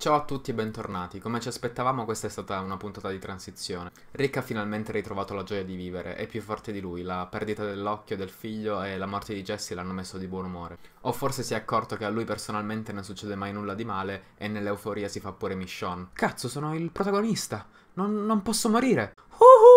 Ciao a tutti e bentornati. Come ci aspettavamo, questa è stata una puntata di transizione. Rick ha finalmente ritrovato la gioia di vivere, è più forte di lui. La perdita dell'occhio del figlio e la morte di Jesse l'hanno messo di buon umore. O forse si è accorto che a lui personalmente non succede mai nulla di male e nell'euforia si fa pure Michonne. Cazzo, sono il protagonista! Non, non posso morire!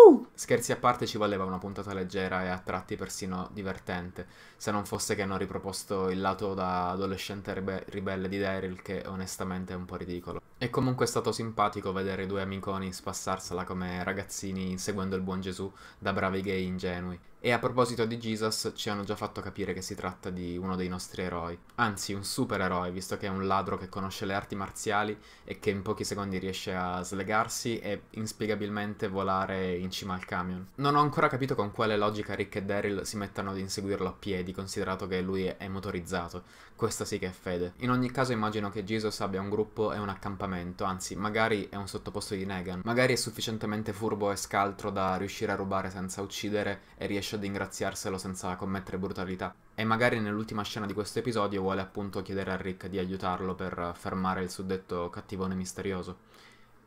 Uh! Scherzi a parte ci valeva una puntata leggera e a tratti persino divertente, se non fosse che hanno riproposto il lato da adolescente ribe ribelle di Daryl che onestamente è un po' ridicolo. È comunque stato simpatico vedere i due amiconi spassarsela come ragazzini seguendo il buon Gesù da bravi gay ingenui. E a proposito di Jesus, ci hanno già fatto capire che si tratta di uno dei nostri eroi. Anzi, un supereroe, visto che è un ladro che conosce le arti marziali e che in pochi secondi riesce a slegarsi e inspiegabilmente volare in cima al camion. Non ho ancora capito con quale logica Rick e Daryl si mettano ad inseguirlo a piedi, considerato che lui è motorizzato. Questa sì che è fede. In ogni caso immagino che Jesus abbia un gruppo e un accampamento sfruttamento, anzi magari è un sottoposto di Negan, magari è sufficientemente furbo e scaltro da riuscire a rubare senza uccidere e riesce ad ingraziarselo senza commettere brutalità. E magari nell'ultima scena di questo episodio vuole appunto chiedere a Rick di aiutarlo per fermare il suddetto cattivone misterioso.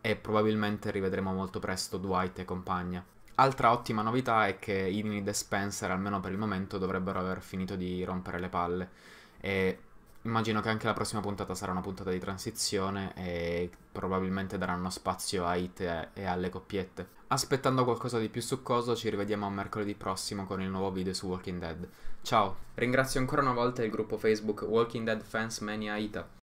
E probabilmente rivedremo molto presto Dwight e compagna. Altra ottima novità è che Enid e Spencer, almeno per il momento, dovrebbero aver finito di rompere le palle. E immagino che anche la prossima puntata sarà una puntata di transizione e probabilmente daranno spazio a It e alle coppiette. Aspettando qualcosa di più succoso, ci rivediamo a mercoledì prossimo con il nuovo video su Walking Dead. Ciao! Ringrazio ancora una volta il gruppo Facebook Walking Dead Fans Mania Ita